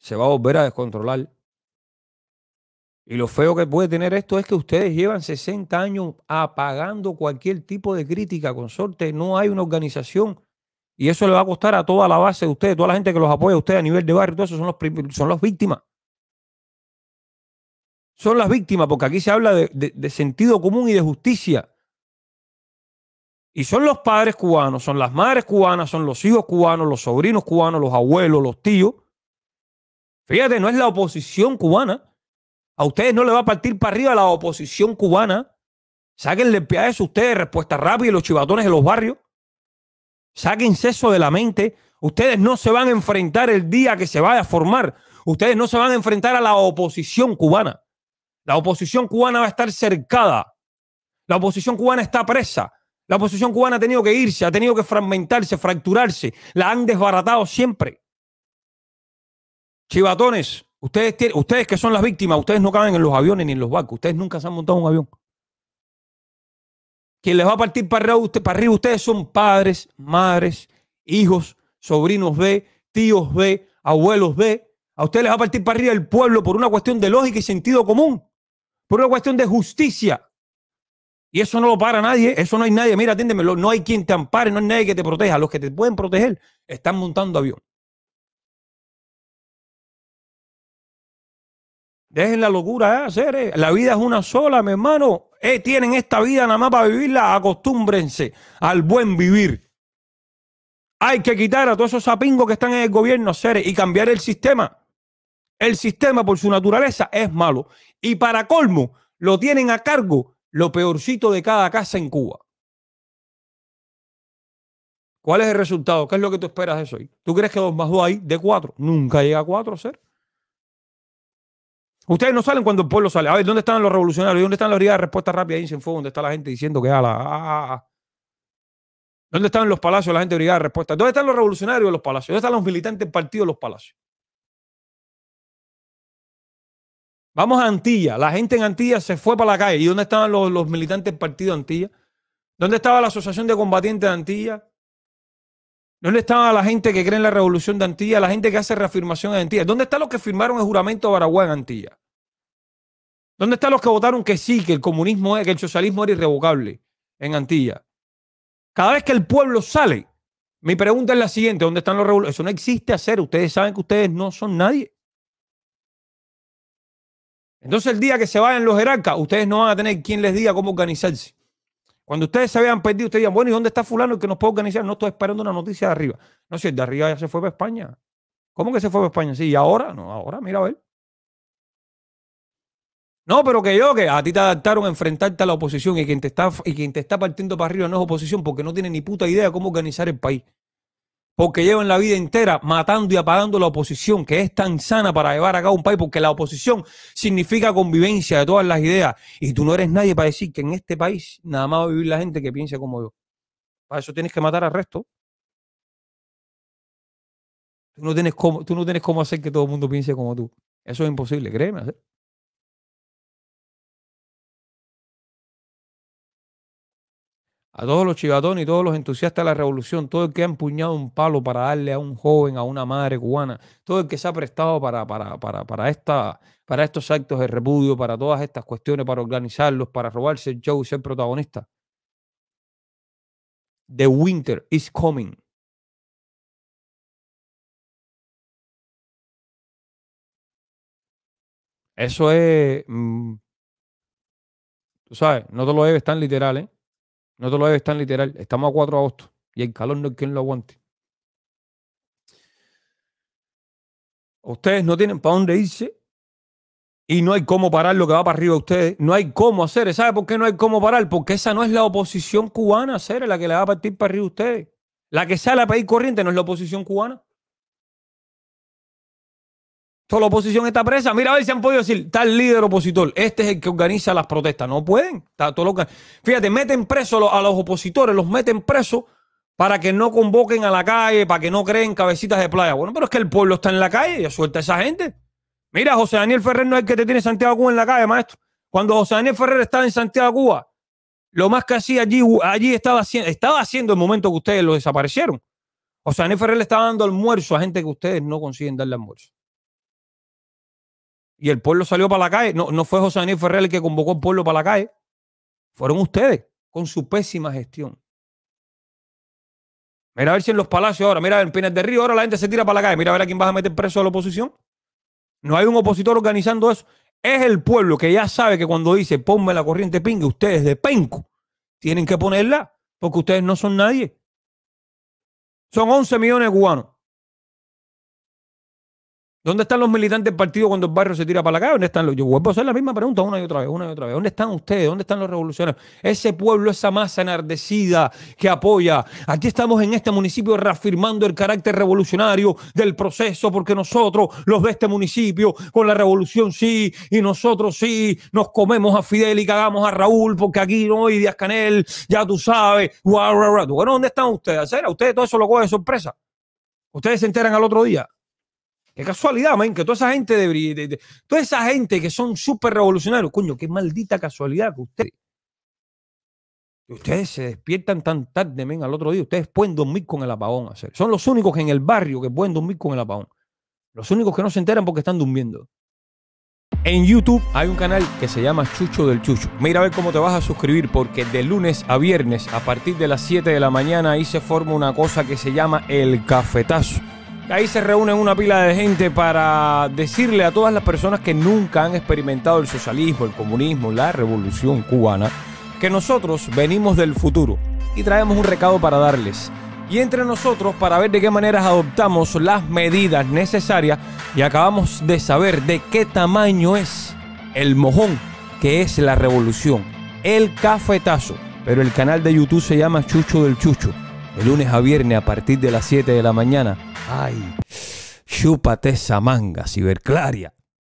se va a volver a descontrolar. Y lo feo que puede tener esto es que ustedes llevan 60 años apagando cualquier tipo de crítica, consorte, no hay una organización. Y eso le va a costar a toda la base de ustedes, toda la gente que los apoya a ustedes a nivel de barrio, todo eso son, los, son las víctimas. Son las víctimas, porque aquí se habla de sentido común y de justicia. Y son los padres cubanos, son las madres cubanas, son los hijos cubanos, los sobrinos cubanos, los abuelos, los tíos, Fíjate, no es la oposición cubana. A ustedes no le va a partir para arriba la oposición cubana. Sáquenle el a eso ustedes, respuesta rápida y los chivatones de los barrios. Sáquense eso de la mente. Ustedes no se van a enfrentar el día que se vaya a formar. Ustedes no se van a enfrentar a la oposición cubana. La oposición cubana va a estar cercada. La oposición cubana está presa. La oposición cubana ha tenido que irse, ha tenido que fragmentarse, fracturarse. La han desbaratado siempre. Chivatones, ustedes, ustedes que son las víctimas, ustedes no caben en los aviones ni en los barcos. Ustedes nunca se han montado un avión. Quien les va a partir para arriba, usted, para arriba ustedes son padres, madres, hijos, sobrinos B, tíos B, abuelos B. A ustedes les va a partir para arriba el pueblo por una cuestión de lógica y sentido común, por una cuestión de justicia. Y eso no lo para nadie, eso no hay nadie. Mira, atiéndeme, no hay quien te ampare, no hay nadie que te proteja. Los que te pueden proteger están montando avión. Dejen la locura de hacer. Eh. La vida es una sola, mi hermano. Eh, tienen esta vida nada más para vivirla. Acostúmbrense al buen vivir. Hay que quitar a todos esos sapingos que están en el gobierno, hacer eh, y cambiar el sistema. El sistema, por su naturaleza, es malo. Y para colmo, lo tienen a cargo lo peorcito de cada casa en Cuba. ¿Cuál es el resultado? ¿Qué es lo que tú esperas de eso? ¿Tú crees que dos más dos hay de cuatro? Nunca llega a cuatro, ser. Ustedes no salen cuando el pueblo sale. A ver, ¿dónde están los revolucionarios? ¿Dónde están la brigada de respuesta rápida ahí en fuego? ¿Dónde está la gente diciendo que a la... Ah, ah, ah. ¿Dónde están los palacios la gente de brigada de respuesta? ¿Dónde están los revolucionarios de los palacios? ¿Dónde están los militantes del partido de los palacios? Vamos a Antilla. La gente en Antilla se fue para la calle. ¿Y dónde estaban los, militantes del partido de Antilla? ¿Dónde estaba la asociación de combatientes de Antilla? ¿Dónde estaba la gente que cree en la revolución de Antilla? La gente que hace reafirmación en Antilla. ¿Dónde están los que firmaron el juramento de en Antilla? ¿Dónde están los que votaron que sí, que el comunismo, que el socialismo era irrevocable en Antilla? Cada vez que el pueblo sale, mi pregunta es la siguiente: ¿dónde están los revolucionarios? Eso no existe hacer. Ustedes saben que ustedes no son nadie. Entonces, el día que se vayan los jerarcas, ustedes no van a tener quien les diga cómo organizarse. Cuando ustedes se habían perdido, ustedes digan, bueno, ¿y dónde está fulano que nos puede organizar? No estoy esperando una noticia de arriba. No, sé, de arriba ya se fue para España. ¿Cómo que se fue para España? Sí, y ahora, no, ahora, mira a ver. No, pero que yo, que a ti te adaptaron a enfrentarte a la oposición y quien te está, y quien te está partiendo para arriba no es oposición porque no tiene ni puta idea cómo organizar el país. Porque llevan la vida entera matando y apagando la oposición, que es tan sana para llevar a cabo un país, porque la oposición significa convivencia de todas las ideas. Y tú no eres nadie para decir que en este país nada más va a vivir la gente que piense como yo. Para eso tienes que matar al resto. Tú no tienes cómo, tú no tienes cómo hacer que todo el mundo piense como tú. Eso es imposible, créeme. ¿eh? a todos los chivatones y todos los entusiastas de la revolución, todo el que ha empuñado un palo para darle a un joven, a una madre cubana, todo el que se ha prestado para, para, esta, para estos actos de repudio, para todas estas cuestiones, para organizarlos, para robarse el show y ser protagonista. The winter is coming. Eso es... Mm, tú sabes, no te lo debes tan literal, ¿eh? No te lo debes tan literal. Estamos a 4 de agosto y el calor no es quien lo aguante. Ustedes no tienen para dónde irse y no hay cómo parar lo que va para arriba de ustedes. No hay cómo hacer. ¿Sabe por qué no hay cómo parar? Porque esa no es la oposición cubana, ser la que le va a partir para arriba a ustedes. La que sale a pedir corriente no es la oposición cubana. Toda la oposición está presa. Mira a ver si han podido decir, tal líder opositor, este es el que organiza las protestas. No pueden. Está todo Fíjate, meten preso a los opositores, los meten preso para que no convoquen a la calle, para que no creen cabecitas de playa. Bueno, pero es que el pueblo está en la calle, y suelta a esa gente. Mira, José Daniel Ferrer no es el que te tiene Santiago Cuba en la calle, maestro. Cuando José Daniel Ferrer estaba en Santiago Cuba, lo más que hacía allí, allí estaba haciendo, estaba haciendo el momento que ustedes lo desaparecieron. José Daniel Ferrer le estaba dando almuerzo a gente que ustedes no consiguen darle almuerzo y el pueblo salió para la calle. No, no fue José Daniel Ferrer el que convocó al pueblo para la calle. Fueron ustedes con su pésima gestión. Mira a ver si en los palacios ahora, mira en Pinas de Río, ahora la gente se tira para la calle. Mira a ver a quién vas a meter preso a la oposición. No hay un opositor organizando eso. Es el pueblo que ya sabe que cuando dice ponme la corriente pingue, ustedes de penco tienen que ponerla porque ustedes no son nadie. Son 11 millones de cubanos. ¿Dónde están los militantes del partido cuando el barrio se tira para la calle? ¿Dónde están los? Yo vuelvo a hacer la misma pregunta una y otra vez, una y otra vez. ¿Dónde están ustedes? ¿Dónde están los revolucionarios? Ese pueblo, esa masa enardecida que apoya. Aquí estamos en este municipio reafirmando el carácter revolucionario del proceso, porque nosotros, los de este municipio, con la revolución sí, y nosotros sí, nos comemos a Fidel y cagamos a Raúl, porque aquí no hay Díaz Canel, ya tú sabes. Bueno, ¿dónde están ustedes? ¿A ustedes todo eso lo cogen de sorpresa? ¿Ustedes se enteran al otro día? Es casualidad, man, que toda esa gente de, de, toda esa gente que son súper revolucionarios, coño, qué maldita casualidad que ustedes. Ustedes se despiertan tan tarde, men, al otro día. Ustedes pueden dormir con el apagón. Hacer. Son los únicos en el barrio que pueden dormir con el apagón. Los únicos que no se enteran porque están durmiendo. En YouTube hay un canal que se llama Chucho del Chucho. Mira a ver cómo te vas a suscribir porque de lunes a viernes a partir de las 7 de la mañana ahí se forma una cosa que se llama el cafetazo Ahí se reúnen una pila de gente para decirle a todas las personas que nunca han experimentado el socialismo, el comunismo, la revolución cubana, que nosotros venimos del futuro y traemos un recado para darles. Y entre nosotros para ver de qué maneras adoptamos las medidas necesarias y acabamos de saber de qué tamaño es el mojón que es la revolución, el cafetazo. Pero el canal de YouTube se llama Chucho del Chucho de lunes a viernes a partir de las 7 de la mañana. ¡Ay! Chúpate esa manga, ciberclaria.